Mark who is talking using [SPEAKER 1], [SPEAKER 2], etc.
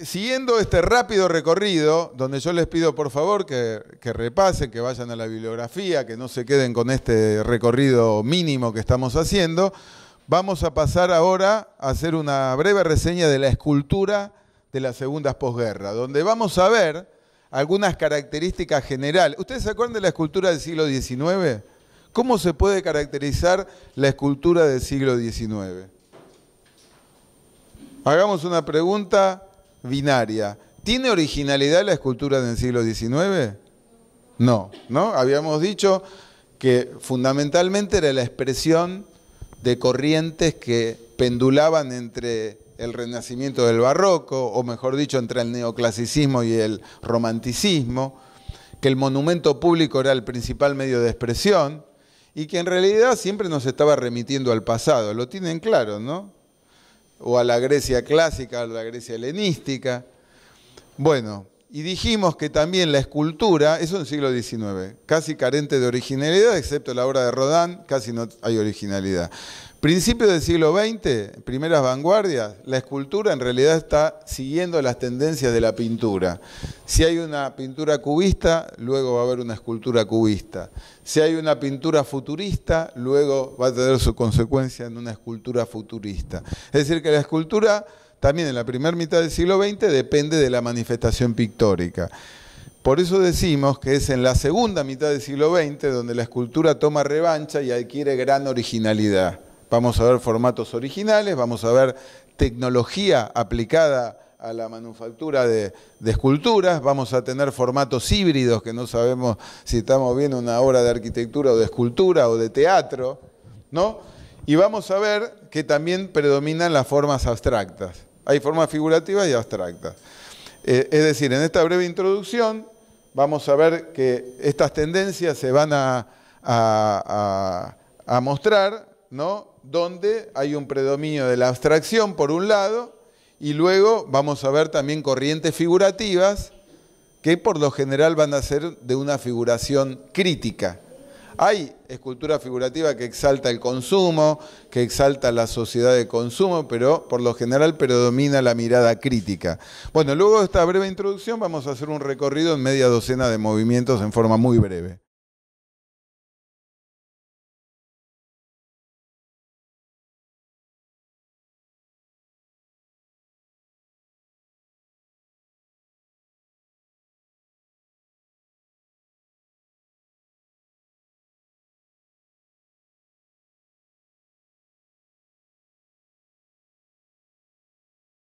[SPEAKER 1] Siguiendo este rápido recorrido, donde yo les pido por favor que, repasen, que vayan a la bibliografía, que no se queden con este recorrido mínimo que estamos haciendo, vamos a pasar ahora a hacer una breve reseña de la escultura de las segundas posguerras, donde vamos a ver algunas características generales. ¿Ustedes se acuerdan de la escultura del siglo XIX? ¿Cómo se puede caracterizar la escultura del siglo XIX? Hagamos una pregunta binaria. ¿Tiene originalidad la escultura del siglo XIX? No, ¿no? Habíamos dicho que fundamentalmente era la expresión de corrientes que pendulaban entre el renacimiento del barroco, o mejor dicho, entre el neoclasicismo y el romanticismo, que el monumento público era el principal medio de expresión, y que en realidad siempre nos estaba remitiendo al pasado, lo tienen claro, ¿no? o a la Grecia clásica, a la Grecia helenística. Bueno, y dijimos que también la escultura, eso un el siglo XIX, casi carente de originalidad, excepto la obra de Rodin, casi no hay originalidad. Principio del siglo XX, primeras vanguardias, la escultura en realidad está siguiendo las tendencias de la pintura. Si hay una pintura cubista, luego va a haber una escultura cubista. Si hay una pintura futurista, luego va a tener su consecuencia en una escultura futurista. Es decir, que la escultura también en la primera mitad del siglo XX depende de la manifestación pictórica. Por eso decimos que es en la segunda mitad del siglo XX donde la escultura toma revancha y adquiere gran originalidad. Vamos a ver formatos originales, vamos a ver tecnología aplicada a la manufactura de, esculturas, vamos a tener formatos híbridos que no sabemos si estamos viendo una obra de arquitectura o de escultura o de teatro, ¿no? Y vamos a ver que también predominan las formas abstractas. Hay formas figurativas y abstractas. Eh, es decir, en esta breve introducción vamos a ver que estas tendencias se van a, a mostrar, ¿no? Donde hay un predominio de la abstracción, por un lado, y luego vamos a ver también corrientes figurativas que por lo general van a ser de una figuración crítica, hay escultura figurativa que exalta el consumo, que exalta la sociedad de consumo, pero por lo general predomina la mirada crítica. Bueno, luego de esta breve introducción vamos a hacer un recorrido en media docena de movimientos en forma muy breve.